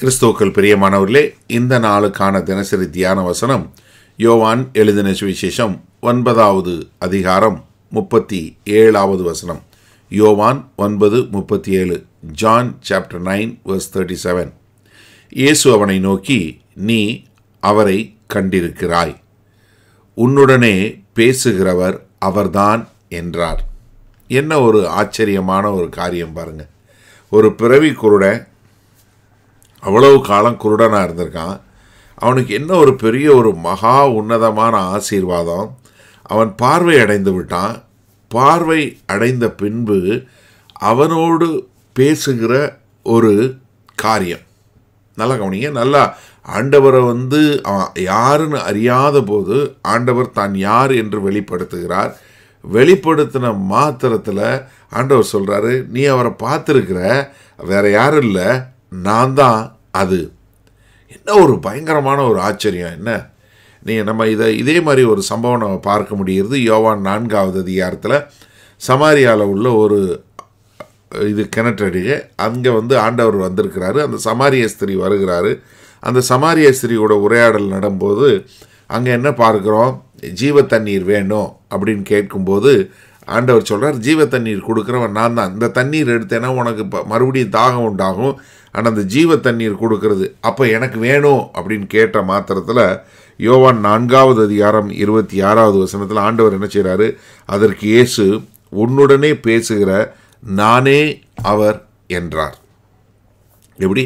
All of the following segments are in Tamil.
கிறிஸ்துவுக்கள் பிரியமானவர்களே இந்த நாளுக்கான தினசரி தியான வசனம் யோவான் எழுதின சுவிசேஷம் ஒன்பதாவது அதிகாரம் முப்பத்தி ஏழாவது வசனம் யோவான் ஒன்பது முப்பத்தி ஏழு John chapter nine verse thirty seven இயேசு அவனை நோக்கி நீ அவரை கண்டிருக்கிறாய் உன்னுடனே பேசுகிறவர் அவர்தான் என்றார் என்ன ஒரு ஆச்சரியமான ஒரு காரியம் பாருங்கள் ஒரு பிறவி குருடன் அவ்வளவு காலம் குருடனாக இருந்திருக்கான் அவனுக்கு என்ன ஒரு பெரிய ஒரு மகா உன்னதமான ஆசீர்வாதம் அவன் பார்வை அடைந்து விட்டான் பார்வை அடைந்த பின்பு அவனோடு பேசுகிற ஒரு காரியம் நல்லா கவனிங்க நல்லா ஆண்டவரை வந்து அவன் யாருன்னு அறியாத போது ஆண்டவர் தான் யார் என்று வெளிப்படுத்துகிறார் வெளிப்படுத்தின மாத்திரத்தில் ஆண்டவர் சொல்கிறாரு நீ அவரை பார்த்துருக்குற வேறு யாரும் இல்லை நான் தான் அது என்ன ஒரு பயங்கரமான ஒரு ஆச்சரியம் என்ன நீ நம்ம இதை இதே மாதிரி ஒரு சம்பவம் நம்ம பார்க்க முடிகிறது யோவான் நான்காவது அதிகாரத்தில் சமாரியாவில் உள்ள ஒரு இது கிணற்றடிக்கு அங்கே வந்து ஆண்டவர் வந்திருக்கிறாரு அந்த சமாரிய ஸ்திரி வருகிறாரு அந்த சமாரிய ஸ்திரியோட உரையாடல் நடும்போது அங்கே என்ன பார்க்குறோம் ஜீவ தண்ணீர் வேணும் அப்படின்னு கேட்கும்போது ஆண்டவர் சொல்கிறார் ஜீவ தண்ணீர் கொடுக்குறவன் நான் தான் இந்த தண்ணீர் எடுத்தேன்னா உனக்கு இப்போ மறுபடியும் தாகம் உண்டாகும் ஆனால் அந்த ஜீவ தண்ணீர் கொடுக்கறது அப்போ எனக்கு வேணும் அப்படின்னு கேட்ட மாத்திரத்தில் யோவான் நான்காவது அதிகாரம் இருபத்தி ஆறாவது வசனத்தில் ஆண்டவர் என்ன செய்கிறாரு அதற்கு இயேசு உன்னுடனே பேசுகிற நானே அவர் என்றார் எப்படி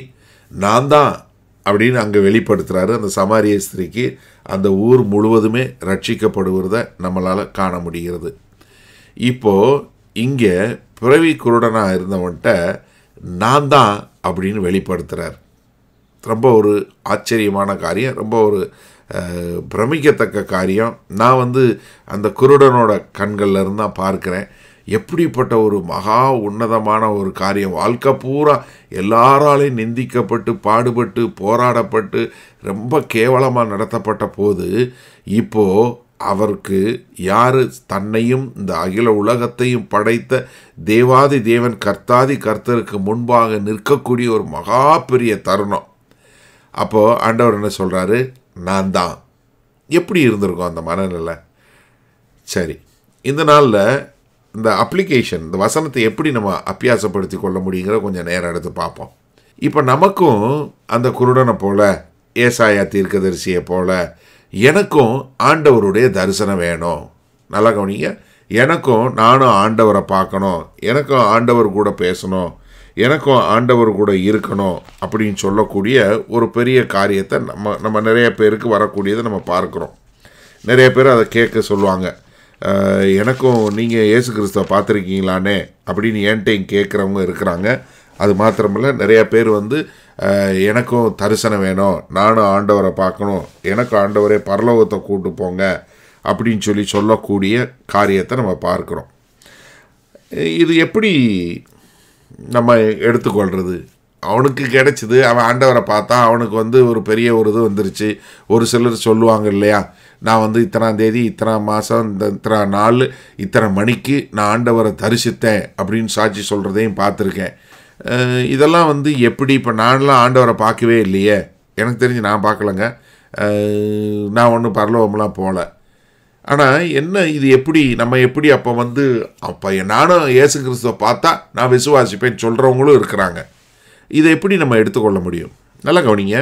நான் தான் அப்படின்னு அங்கே வெளிப்படுத்துகிறாரு அந்த சமாரிய ஸ்திரீக்கு அந்த ஊர் முழுவதுமே ரட்சிக்கப்படுவதை நம்மளால் காண முடிகிறது இப்போது இங்கே பிறவி குருடனாக இருந்தவன்கிட்ட நான் தான் அப்படின்னு வெளிப்படுத்துகிறார் ரொம்ப ஒரு ஆச்சரியமான காரியம் ரொம்ப ஒரு பிரமிக்கத்தக்க காரியம் நான் வந்து அந்த குருடனோட கண்கள்ல இருந்து தான் பார்க்குறேன் எப்படிப்பட்ட ஒரு மகா உன்னதமான ஒரு காரியம் வாழ்க்கை பூரா எல்லாராலையும் நிந்திக்கப்பட்டு பாடுபட்டு போராடப்பட்டு ரொம்ப கேவலமாக நடத்தப்பட்ட போது இப்போது அவருக்கு யார் தன்னையும் இந்த அகில உலகத்தையும் படைத்த தேவாதி தேவன் கர்த்தாதி கர்த்தருக்கு முன்பாக நிற்கக்கூடிய ஒரு மகா பெரிய தருணம் அப்போது ஆண்டவர் என்ன சொல்கிறாரு நான் தான் எப்படி இருந்திருக்கும் அந்த மனநிலை சரி இந்த நாளில் இந்த அப்ளிகேஷன் இந்த வசனத்தை எப்படி நம்ம அப்பியாசப்படுத்தி கொள்ள முடியுங்கிற கொஞ்சம் நேரம் எடுத்து பார்ப்போம் இப்போ நமக்கும் அந்த குருடனை போல் ஏசாயா தீர்க்கதரிசியை போல் எனக்கும் ஆண்டவருடைய தரிசனம் வேணும் நல்லா கவனிங்க எனக்கும் நானும் ஆண்டவரை பார்க்கணும் எனக்கும் ஆண்டவர் கூட பேசணும் எனக்கும் ஆண்டவர் கூட இருக்கணும் அப்படின்னு சொல்லக்கூடிய ஒரு பெரிய காரியத்தை நம்ம நம்ம நிறைய பேருக்கு வரக்கூடியதை நம்ம பார்க்குறோம் நிறைய பேர் அதை கேட்க சொல்லுவாங்க எனக்கும் நீங்கள் இயேசு கிறிஸ்துவ பார்த்துருக்கீங்களானே அப்படின்னு என்கிட்டையும் கேட்குறவங்க இருக்கிறாங்க அது மாத்திரமில்ல நிறைய பேர் வந்து எனக்கும் தரிசனம் வேணும் நானும் ஆண்டவரை பார்க்கணும் எனக்கும் ஆண்டவரே பரலோகத்தை கூட்டு போங்க அப்படின்னு சொல்லி சொல்லக்கூடிய காரியத்தை நம்ம பார்க்குறோம் இது எப்படி நம்ம எடுத்துக்கொள்வது அவனுக்கு கிடைச்சிது அவன் ஆண்டவரை பார்த்தா அவனுக்கு வந்து ஒரு பெரிய ஒரு இது வந்துருச்சு ஒரு சிலர் சொல்லுவாங்க இல்லையா நான் வந்து இத்தனாம் தேதி இத்தனை மாதம் இந்த இத்தனை நாள் இத்தனை மணிக்கு நான் ஆண்டவரை தரிசித்தேன் அப்படின்னு சாட்சி சொல்கிறதையும் பார்த்துருக்கேன் இதெல்லாம் வந்து எப்படி இப்போ நான்லாம் ஆண்டவரை பார்க்கவே இல்லையே எனக்கு தெரிஞ்சு நான் பார்க்கலங்க நான் ஒன்றும் பரலோகம்லாம் போகல ஆனால் என்ன இது எப்படி நம்ம எப்படி அப்போ வந்து அப்போ நானும் இயேசு கிறிஸ்துவை பார்த்தா நான் விசுவாசிப்பேன்னு சொல்கிறவங்களும் இருக்கிறாங்க இதை எப்படி நம்ம எடுத்துக்கொள்ள முடியும் நல்லா கவனிங்க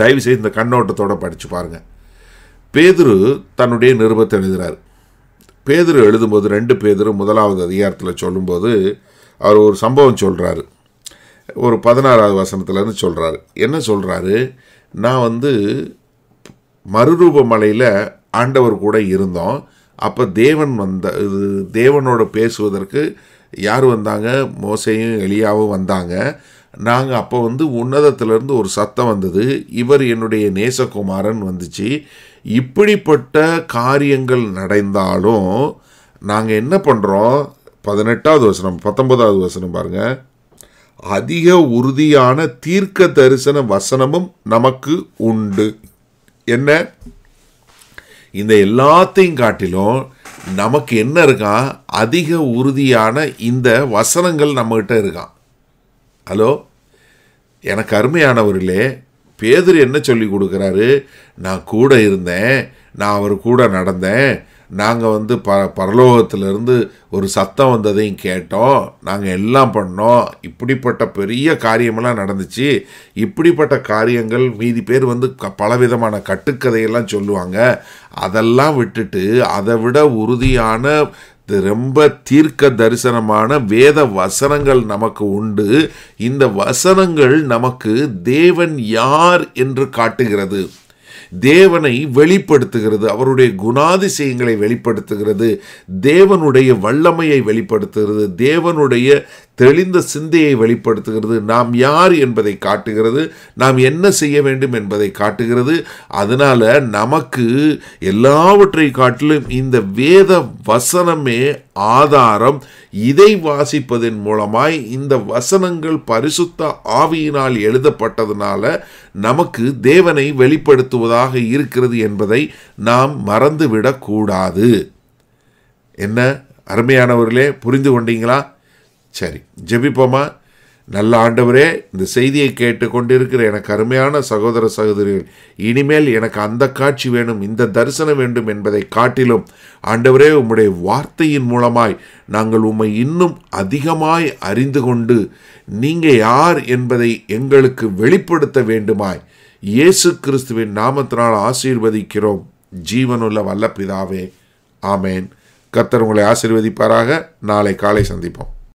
தயவுசெய்து இந்த கண்ணோட்டத்தோடு படித்து பாருங்கள் பேதுரு தன்னுடைய நிருபத்தை எழுதுகிறார் பேதுரு எழுதும்போது ரெண்டு பேதுரு முதலாவது அதிகாரத்தில் சொல்லும்போது அவர் ஒரு சம்பவம் சொல்கிறாரு ஒரு பதினாறாவது வசனத்துலேருந்து சொல்கிறாரு என்ன சொல்கிறாரு நான் வந்து மறுரூப மலையில் ஆண்டவர் கூட இருந்தோம் அப்போ தேவன் வந்த இது தேவனோட பேசுவதற்கு யார் வந்தாங்க மோசையும் எளியாவும் வந்தாங்க நாங்கள் அப்போ வந்து உன்னதத்திலிருந்து ஒரு சத்தம் வந்தது இவர் என்னுடைய நேசகுமாரன் வந்துச்சு இப்படிப்பட்ட காரியங்கள் நடந்தாலும் நாங்கள் என்ன பண்ணுறோம் பதினெட்டாவது வசனம் பத்தொன்பதாவது வசனம் பாருங்க அதிக உறுதியான தீர்க்க தரிசன வசனமும் நமக்கு உண்டு என்ன இந்த எல்லாத்தையும் காட்டிலும் நமக்கு என்ன இருக்கான் அதிக உறுதியான இந்த வசனங்கள் நம்மகிட்ட இருக்கான் ஹலோ எனக்கு அருமையானவர்களே பேதர் என்ன சொல்லி கொடுக்குறாரு நான் கூட இருந்தேன் நான் அவர் கூட நடந்தேன் நாங்கள் வந்து ப பரலோகத்திலிருந்து ஒரு சத்தம் வந்ததையும் கேட்டோம் நாங்கள் எல்லாம் பண்ணோம் இப்படிப்பட்ட பெரிய காரியமெல்லாம் நடந்துச்சு இப்படிப்பட்ட காரியங்கள் மீதி பேர் வந்து க பலவிதமான கட்டுக்கதையெல்லாம் சொல்லுவாங்க அதெல்லாம் விட்டுட்டு அதை விட உறுதியான ரொம்ப தீர்க்க தரிசனமான வேத வசனங்கள் நமக்கு உண்டு இந்த வசனங்கள் நமக்கு தேவன் யார் என்று காட்டுகிறது தேவனை வெளிப்படுத்துகிறது அவருடைய குணாதிசயங்களை வெளிப்படுத்துகிறது தேவனுடைய வல்லமையை வெளிப்படுத்துகிறது தேவனுடைய தெளிந்த சிந்தையை வெளிப்படுத்துகிறது நாம் யார் என்பதை காட்டுகிறது நாம் என்ன செய்ய வேண்டும் என்பதை காட்டுகிறது அதனால் நமக்கு எல்லாவற்றை காட்டிலும் இந்த வேத வசனமே ஆதாரம் இதை வாசிப்பதன் மூலமாய் இந்த வசனங்கள் பரிசுத்த ஆவியினால் எழுதப்பட்டதுனால நமக்கு தேவனை வெளிப்படுத்துவதாக இருக்கிறது என்பதை நாம் மறந்துவிடக்கூடாது என்ன அருமையானவர்களே புரிந்து கொண்டீங்களா சரி ஜெபிப்போமா நல்ல ஆண்டவரே இந்த செய்தியை கேட்டு கொண்டிருக்கிற எனக்கு அருமையான சகோதர சகோதரிகள் இனிமேல் எனக்கு அந்த காட்சி வேணும் இந்த தரிசனம் வேண்டும் என்பதை காட்டிலும் ஆண்டவரே உம்முடைய வார்த்தையின் மூலமாய் நாங்கள் உம்மை இன்னும் அதிகமாய் அறிந்து கொண்டு நீங்கள் யார் என்பதை எங்களுக்கு வெளிப்படுத்த வேண்டுமாய் இயேசு கிறிஸ்துவின் நாமத்தினால் ஆசீர்வதிக்கிறோம் ஜீவனுள்ள வல்ல பிதாவே ஆமேன் கத்தர் உங்களை ஆசீர்வதிப்பாராக நாளை காலை சந்திப்போம்